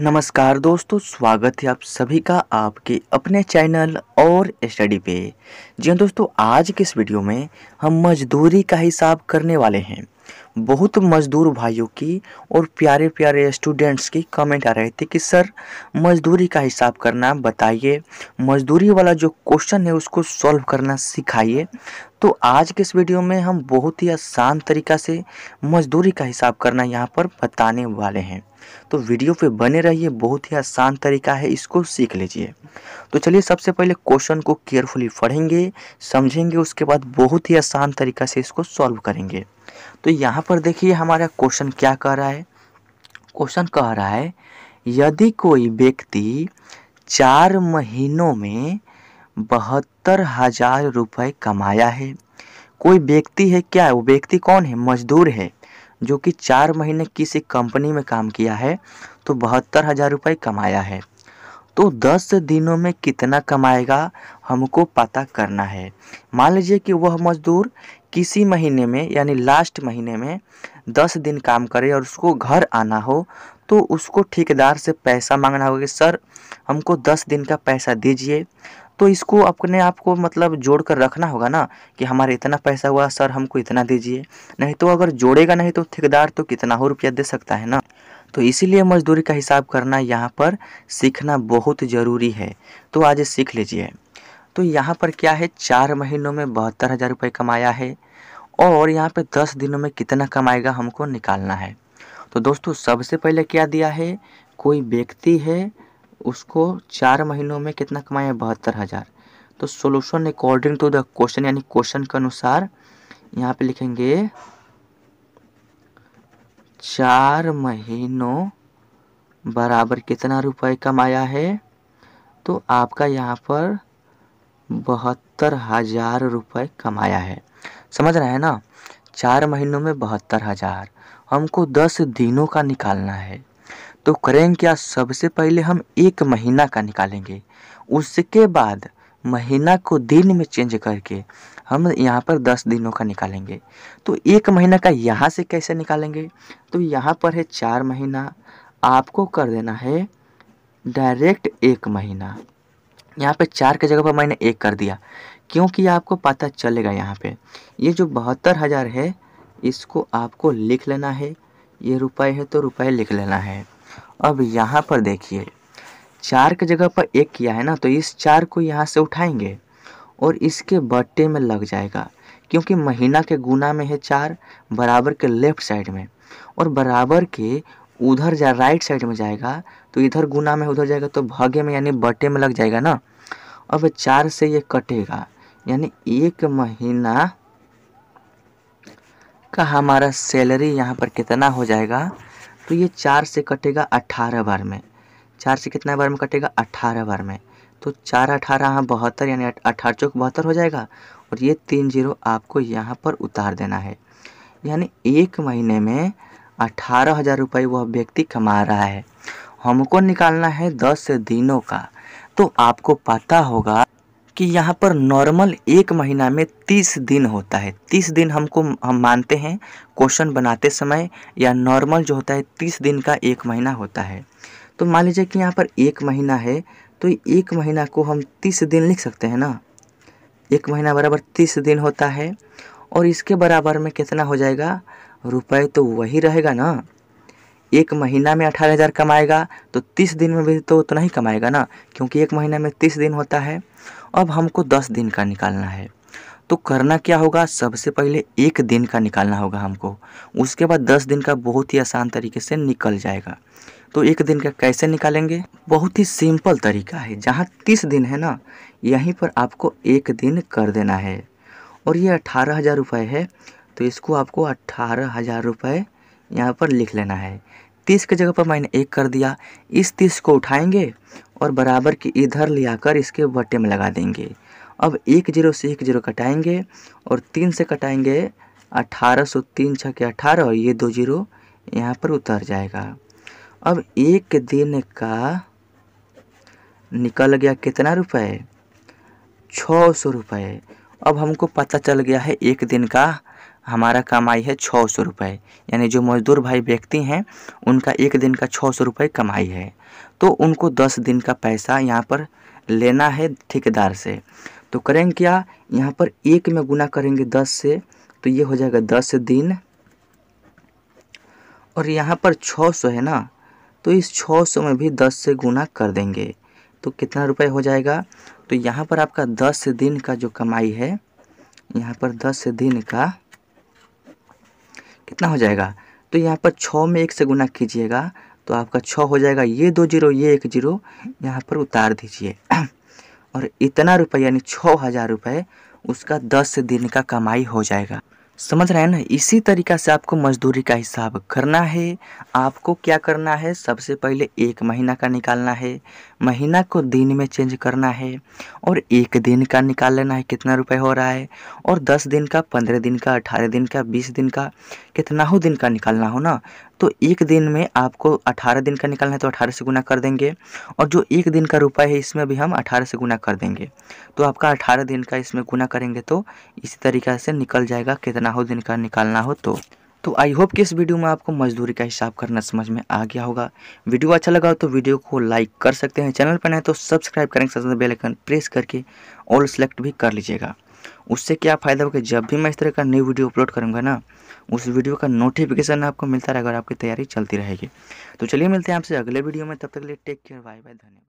नमस्कार दोस्तों स्वागत है आप सभी का आपके अपने चैनल और स्टडी पे जी हाँ दोस्तों आज के इस वीडियो में हम मजदूरी का हिसाब करने वाले हैं बहुत मज़दूर भाइयों की और प्यारे प्यारे स्टूडेंट्स की कमेंट आ रहे थे कि सर मजदूरी का हिसाब करना बताइए मजदूरी वाला जो क्वेश्चन है उसको सॉल्व करना सिखाइए तो आज के इस वीडियो में हम बहुत ही आसान तरीका से मजदूरी का हिसाब करना यहाँ पर बताने वाले हैं तो वीडियो पे बने रहिए बहुत ही आसान तरीका है इसको सीख लीजिए तो चलिए सबसे पहले क्वेश्चन को केयरफुली पढ़ेंगे समझेंगे उसके बाद बहुत ही आसान तरीका से इसको सॉल्व करेंगे तो यहाँ पर देखिए हमारा क्वेश्चन क्या कह रहा है क्वेश्चन कह रहा है यदि कोई व्यक्ति चार महीनों में बहत्तर हजार रुपये कमाया है कोई व्यक्ति है क्या है वो व्यक्ति कौन है मजदूर है जो कि चार महीने किसी कंपनी में काम किया है तो बहत्तर हज़ार रुपये कमाया है तो दस दिनों में कितना कमाएगा हमको पता करना है मान लीजिए कि वह मजदूर किसी महीने में यानी लास्ट महीने में दस दिन काम करे और उसको घर आना हो तो उसको ठेकेदार से पैसा मांगना होगा कि सर हमको दस दिन का पैसा दीजिए तो इसको अपने आप को मतलब जोड़ कर रखना होगा ना कि हमारे इतना पैसा हुआ सर हमको इतना दीजिए नहीं तो अगर जोड़ेगा नहीं तो ठेकेदार तो कितना हो रुपया दे सकता है ना तो इसीलिए मजदूरी का हिसाब करना यहाँ पर सीखना बहुत ज़रूरी है तो आज सीख लीजिए तो यहाँ पर क्या है चार महीनों में बहत्तर हज़ार रुपये कमाया है और यहाँ पे दस दिनों में कितना कमाएगा हमको निकालना है तो दोस्तों सबसे पहले क्या दिया है कोई व्यक्ति है उसको चार महीनों में कितना कमाया बहत्तर हज़ार तो solution according to the question यानी क्वेश्चन के अनुसार यहाँ पे लिखेंगे चार महीनों बराबर कितना रुपए कमाया है तो आपका यहाँ पर बहत्तर हज़ार रुपये कमाया है समझ रहे हैं ना चार महीनों में बहत्तर हज़ार हमको दस दिनों का निकालना है तो करेंगे क्या सबसे पहले हम एक महीना का निकालेंगे उसके बाद महीना को दिन में चेंज करके हम यहाँ पर दस दिनों का निकालेंगे तो एक महीना का यहाँ से कैसे निकालेंगे तो यहाँ पर है चार महीना आपको कर देना है डायरेक्ट एक महीना यहाँ पे चार के जगह पर मैंने एक कर दिया क्योंकि आपको पता चलेगा यहाँ पे ये जो बहत्तर हज़ार है इसको आपको लिख लेना है ये रुपए है तो रुपए लिख लेना है अब यहाँ पर देखिए चार के जगह पर एक किया है ना तो इस चार को यहाँ से उठाएंगे और इसके बट्टे में लग जाएगा क्योंकि महीना के गुना में है चार बराबर के लेफ्ट साइड में और बराबर के उधर जा राइट साइड में जाएगा तो इधर गुना में उधर जाएगा तो भगे में यानी बटे में लग जाएगा ना अब चार से ये कटेगा यानी एक महीना का हमारा सैलरी यहाँ पर कितना हो जाएगा तो ये चार से कटेगा अठारह बार में चार से कितना बार में कटेगा अठारह बार में तो चार अठारह हाँ बहत्तर यानी अठारह चौक बहत्तर हो जाएगा और ये तीन जीरो आपको यहाँ पर उतार देना है यानी एक महीने में अठारह हज़ार रुपये वह व्यक्ति कमा रहा है हमको निकालना है दस दिनों का तो आपको पता होगा कि यहाँ पर नॉर्मल एक महीना में तीस दिन होता है तीस दिन हमको हम मानते हैं क्वेश्चन बनाते समय या नॉर्मल जो होता है तीस दिन का एक महीना होता है तो मान लीजिए कि यहाँ पर एक महीना है तो एक महीना को हम तीस दिन लिख सकते हैं ना एक महीना बराबर तीस दिन होता है और इसके बराबर में कितना हो जाएगा रुपए तो वही रहेगा ना एक महीना में अठारह हज़ार कमाएगा तो तीस दिन में भी तो उतना ही कमाएगा ना क्योंकि एक महीना में तीस दिन होता है अब हमको दस दिन का निकालना है तो करना क्या होगा सबसे पहले एक दिन का निकालना होगा हमको उसके बाद दस दिन का बहुत ही आसान तरीके से निकल जाएगा तो एक दिन का कैसे निकालेंगे बहुत ही सिंपल तरीका है जहाँ तीस दिन है ना यहीं पर आपको एक दिन कर देना है और ये अठारह हज़ार रुपये है तो इसको आपको अट्ठारह हज़ार रुपये यहाँ पर लिख लेना है तीस के जगह पर मैंने एक कर दिया इस तीस को उठाएंगे और बराबर के इधर ले आकर इसके बट्टे में लगा देंगे अब एक जीरो से एक जीरो कटाएंगे और तीन से कटाएंगे अट्ठारह सौ तीन छः के अठारह और ये दो जीरो यहाँ पर उतर जाएगा अब एक दिन का निकल गया कितना रुपए छः सौ रुपये अब हमको पता चल गया है एक दिन का हमारा कमाई है छः सौ रुपये यानी जो मज़दूर भाई व्यक्ति हैं उनका एक दिन का छः सौ रुपये कमाई है तो उनको दस दिन का पैसा यहाँ पर लेना है ठेकेदार से तो करेंगे क्या यहाँ पर एक में गुना करेंगे दस से तो ये हो जाएगा दस दिन और यहाँ पर छः सौ है ना तो इस छः सौ में भी दस से गुना कर देंगे तो कितना रुपये हो जाएगा तो यहाँ पर आपका दस दिन का जो कमाई है यहाँ पर दस दिन का कितना हो जाएगा तो यहाँ पर छः में एक से गुना कीजिएगा तो आपका छः हो जाएगा ये दो जीरो ये एक जीरो यहाँ पर उतार दीजिए और इतना रुपये यानी छः हज़ार रुपये उसका दस दिन का कमाई हो जाएगा समझ रहे हैं ना इसी तरीका से आपको मजदूरी का हिसाब करना है आपको क्या करना है सबसे पहले एक महीना का निकालना है महीना को दिन में चेंज करना है और एक दिन का निकाल लेना है कितना रुपए हो रहा है और दस दिन का पंद्रह दिन का अठारह दिन का बीस दिन का कितना हो दिन का निकालना हो ना तो एक दिन में आपको अठारह दिन का निकालना है तो अठारह से गुना कर देंगे और जो एक दिन का रुपये है इसमें भी हम अठारह से गुना कर देंगे तो आपका अठारह दिन का इसमें गुना करेंगे तो इसी तरीका से निकल जाएगा कितना हो दिन का निकालना हो तो तो आई होप कि इस वीडियो में आपको मजदूरी का हिसाब करना समझ में आ गया होगा वीडियो अच्छा लगा हो तो वीडियो को लाइक कर सकते हैं चैनल पर नहीं तो सब्सक्राइब करेंगे साथ बेल आइकन प्रेस करके ऑल सेलेक्ट भी कर लीजिएगा उससे क्या फ़ायदा होगा जब भी मैं इस तरह का न्यू वीडियो अपलोड करूँगा ना उस वीडियो का नोटिफिकेशन आपको मिलता रहेगा और आपकी तैयारी चलती रहेगी तो चलिए मिलते हैं आपसे अगले वीडियो में तब तक के लिए टेक केयर बाय बाय धन्यवाद